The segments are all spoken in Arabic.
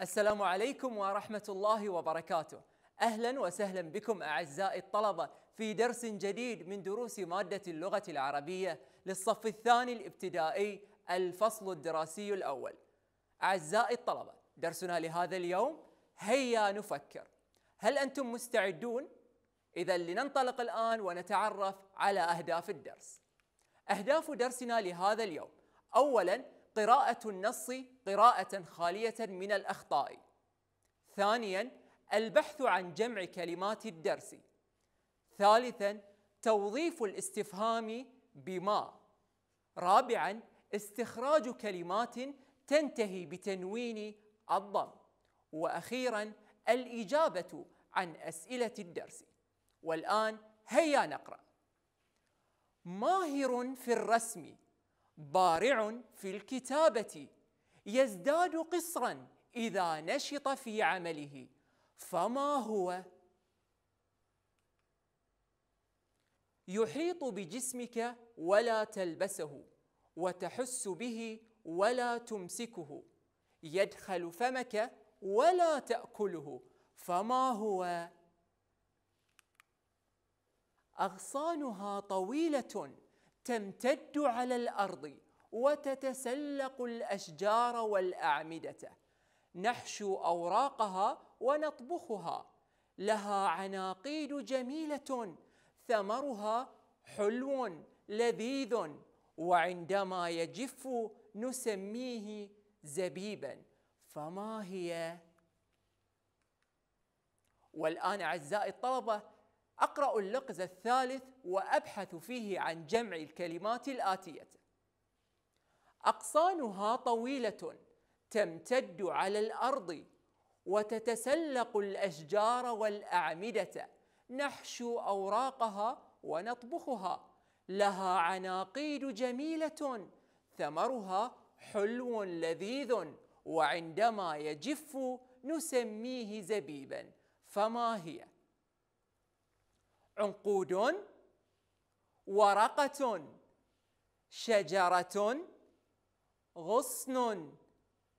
السلام عليكم ورحمة الله وبركاته أهلا وسهلا بكم أعزائي الطلبة في درس جديد من دروس مادة اللغة العربية للصف الثاني الابتدائي الفصل الدراسي الأول أعزائي الطلبة درسنا لهذا اليوم هيا نفكر هل أنتم مستعدون؟ إذا لننطلق الآن ونتعرف على أهداف الدرس أهداف درسنا لهذا اليوم أولاً قراءة النص قراءة خالية من الأخطاء. ثانياً البحث عن جمع كلمات الدرس. ثالثاً توظيف الاستفهام بما. رابعاً استخراج كلمات تنتهي بتنوين الضم. وأخيراً الإجابة عن أسئلة الدرس. والآن هيا نقرأ. ماهر في الرسم بارع في الكتابة يزداد قصرا إذا نشط في عمله فما هو؟ يحيط بجسمك ولا تلبسه وتحس به ولا تمسكه يدخل فمك ولا تأكله فما هو؟ أغصانها طويلة تمتد على الارض وتتسلق الاشجار والاعمده نحشو اوراقها ونطبخها لها عناقيد جميله ثمرها حلو لذيذ وعندما يجف نسميه زبيبا فما هي والان اعزائي الطلبه أقرأ اللغز الثالث وأبحث فيه عن جمع الكلمات الآتية أقصانها طويلة تمتد على الأرض وتتسلق الأشجار والأعمدة نحشو أوراقها ونطبخها لها عناقيد جميلة ثمرها حلو لذيذ وعندما يجف نسميه زبيبا فما هي؟ عنقود ورقة شجرة غصن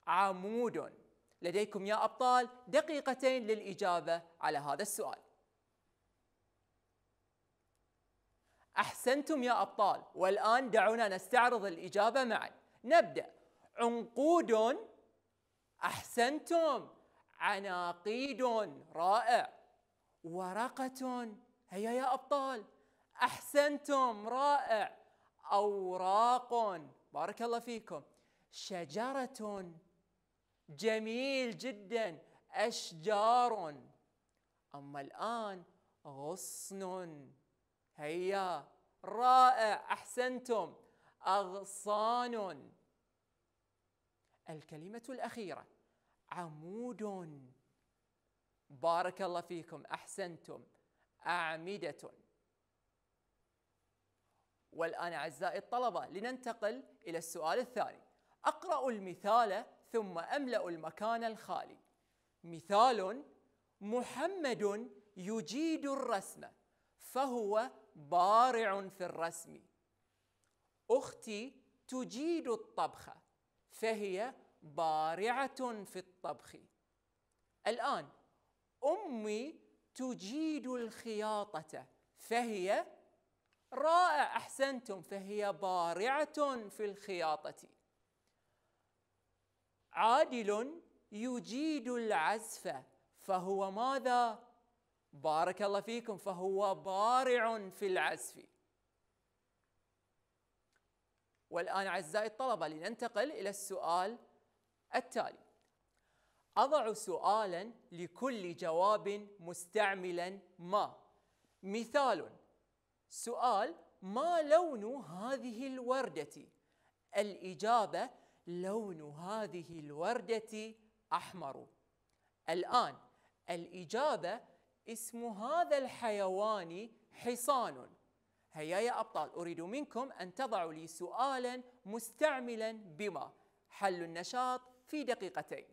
عمود لديكم يا أبطال دقيقتين للإجابة على هذا السؤال أحسنتم يا أبطال والآن دعونا نستعرض الإجابة معا نبدأ عنقود أحسنتم عناقيد رائع ورقة هيا يا أبطال أحسنتم رائع أوراق بارك الله فيكم شجرة جميل جدا أشجار أما الآن غصن هيا رائع أحسنتم أغصان الكلمة الأخيرة عمود بارك الله فيكم أحسنتم أعمدة والآن أعزائي الطلبة لننتقل إلى السؤال الثاني أقرأ المثال ثم أملأ المكان الخالي مثال محمد يجيد الرسم فهو بارع في الرسم أختي تجيد الطبخ فهي بارعة في الطبخ الآن أمي تجيد الخياطة فهي رائع أحسنتم فهي بارعة في الخياطة عادل يجيد العزف فهو ماذا؟ بارك الله فيكم فهو بارع في العزف والآن أعزائي الطلبة لننتقل إلى السؤال التالي أضع سؤالا لكل جواب مستعملا ما مثال سؤال ما لون هذه الوردة؟ الإجابة لون هذه الوردة أحمر الآن الإجابة اسم هذا الحيوان حصان هيا يا أبطال أريد منكم أن تضعوا لي سؤالا مستعملا بما حل النشاط في دقيقتين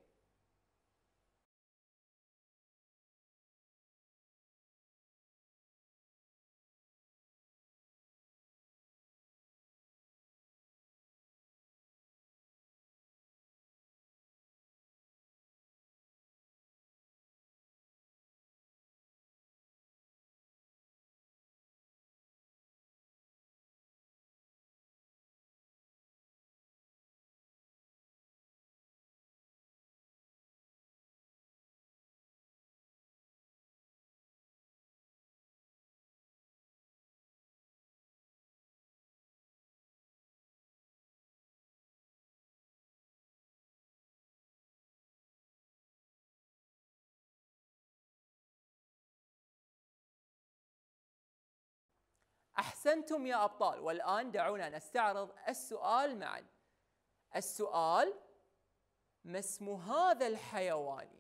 أحسنتم يا أبطال والآن دعونا نستعرض السؤال معا السؤال ما اسم هذا الحيوان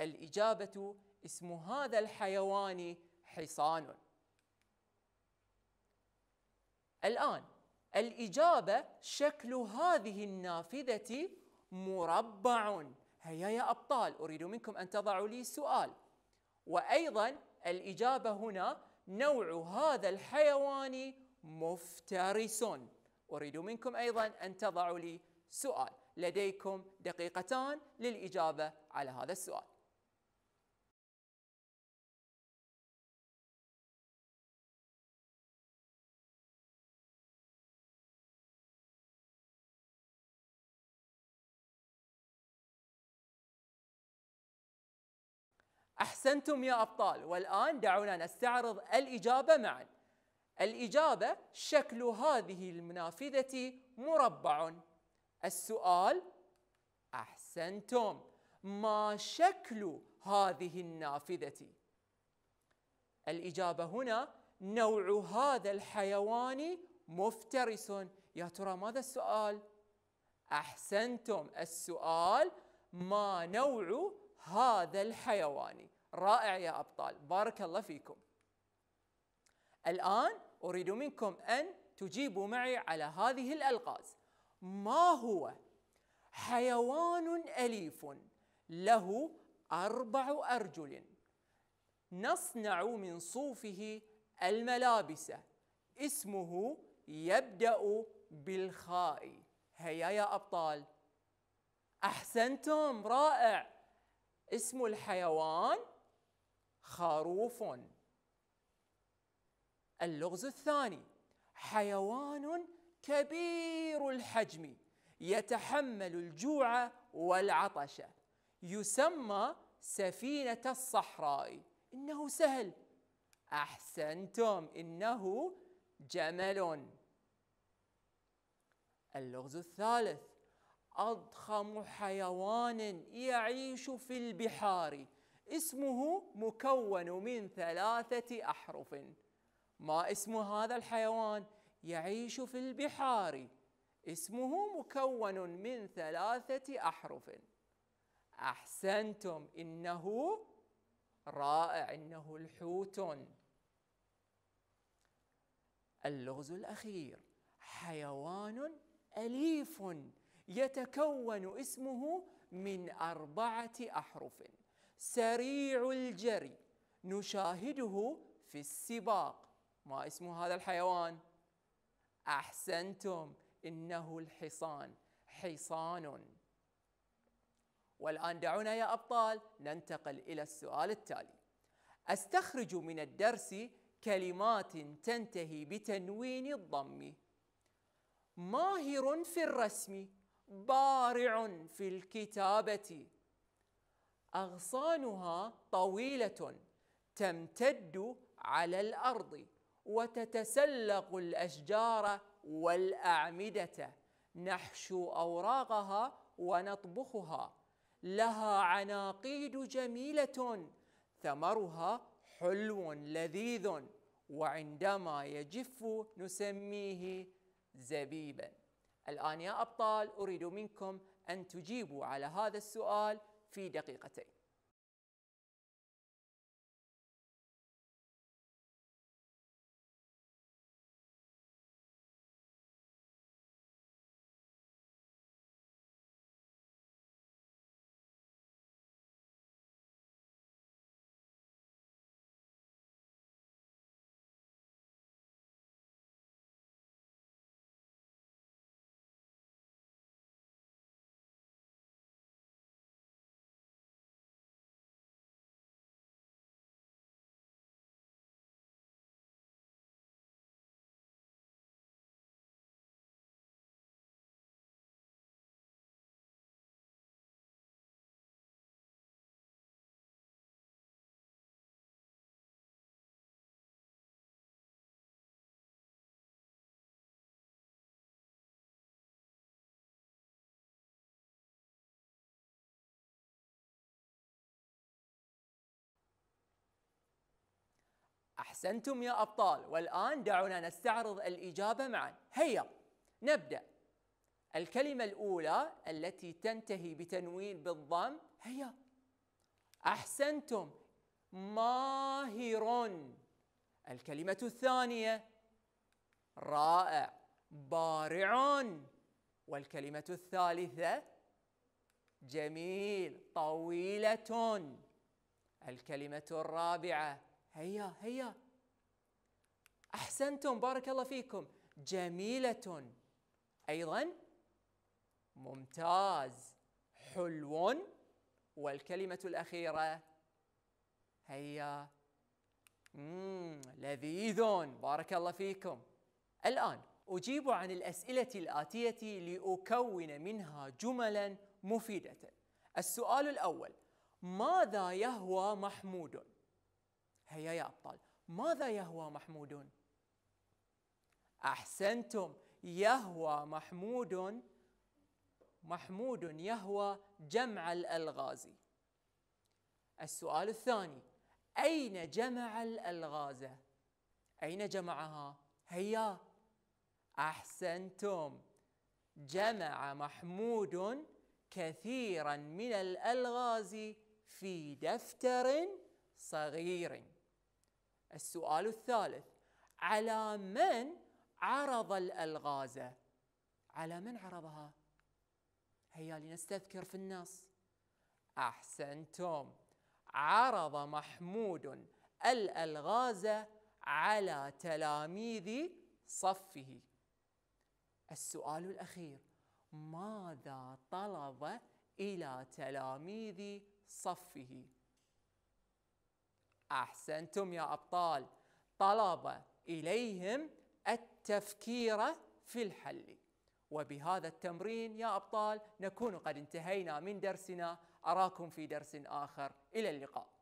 الإجابة اسم هذا الحيوان حصان الآن الإجابة شكل هذه النافذة مربع هيا يا أبطال أريد منكم أن تضعوا لي سؤال وأيضا الإجابة هنا نوع هذا الحيوان مفترس أريد منكم أيضا أن تضعوا لي سؤال لديكم دقيقتان للإجابة على هذا السؤال احسنتم يا ابطال والان دعونا نستعرض الاجابه معا الاجابه شكل هذه المنافذه مربع السؤال احسنتم ما شكل هذه النافذه الاجابه هنا نوع هذا الحيوان مفترس يا ترى ماذا السؤال احسنتم السؤال ما نوع هذا الحيواني رائع يا أبطال بارك الله فيكم الآن أريد منكم أن تجيبوا معي على هذه الألغاز ما هو حيوان أليف له أربع أرجل نصنع من صوفه الملابس اسمه يبدأ بالخاء هيا يا أبطال أحسنتم رائع اسم الحيوان خروف اللغز الثاني حيوان كبير الحجم يتحمل الجوع والعطش يسمى سفينة الصحراء إنه سهل أحسنتم إنه جمل اللغز الثالث أضخم حيوان يعيش في البحار اسمه مكون من ثلاثة أحرف ما اسم هذا الحيوان يعيش في البحار اسمه مكون من ثلاثة أحرف أحسنتم إنه رائع إنه الحوت اللغز الأخير حيوان أليف يتكون اسمه من أربعة أحرف سريع الجري نشاهده في السباق ما اسم هذا الحيوان؟ أحسنتم إنه الحصان حصان والآن دعونا يا أبطال ننتقل إلى السؤال التالي أستخرج من الدرس كلمات تنتهي بتنوين الضم ماهر في الرسم بارع في الكتابة أغصانها طويلة تمتد على الأرض وتتسلق الأشجار والأعمدة نحشو أوراقها ونطبخها لها عناقيد جميلة ثمرها حلو لذيذ وعندما يجف نسميه زبيباً الآن يا أبطال أريد منكم أن تجيبوا على هذا السؤال في دقيقتين أحسنتم يا أبطال والآن دعونا نستعرض الإجابة معا هيا نبدأ الكلمة الأولى التي تنتهي بتنوين بالضم هيا أحسنتم ماهر الكلمة الثانية رائع بارع والكلمة الثالثة جميل طويلة الكلمة الرابعة هيا هيا احسنتم بارك الله فيكم جميله ايضا ممتاز حلو والكلمه الاخيره هيا مم. لذيذ بارك الله فيكم الان اجيب عن الاسئله الاتيه لاكون منها جملا مفيده السؤال الاول ماذا يهوى محمود هيا يا ابطال ماذا يهوى محمود أحسنتم يهوى محمود محمود يهوى جمع الألغاز السؤال الثاني أين جمع الألغاز؟ أين جمعها؟ هيا أحسنتم جمع محمود كثيرا من الألغاز في دفتر صغير السؤال الثالث على من عرض الألغاز على من عرضها؟ هيا لنستذكر في النص أحسنتم عرض محمود الألغاز على تلاميذ صفه السؤال الأخير ماذا طلب إلى تلاميذ صفه أحسنتم يا أبطال طلب إليهم تفكيره في الحل وبهذا التمرين يا أبطال نكون قد انتهينا من درسنا أراكم في درس آخر إلى اللقاء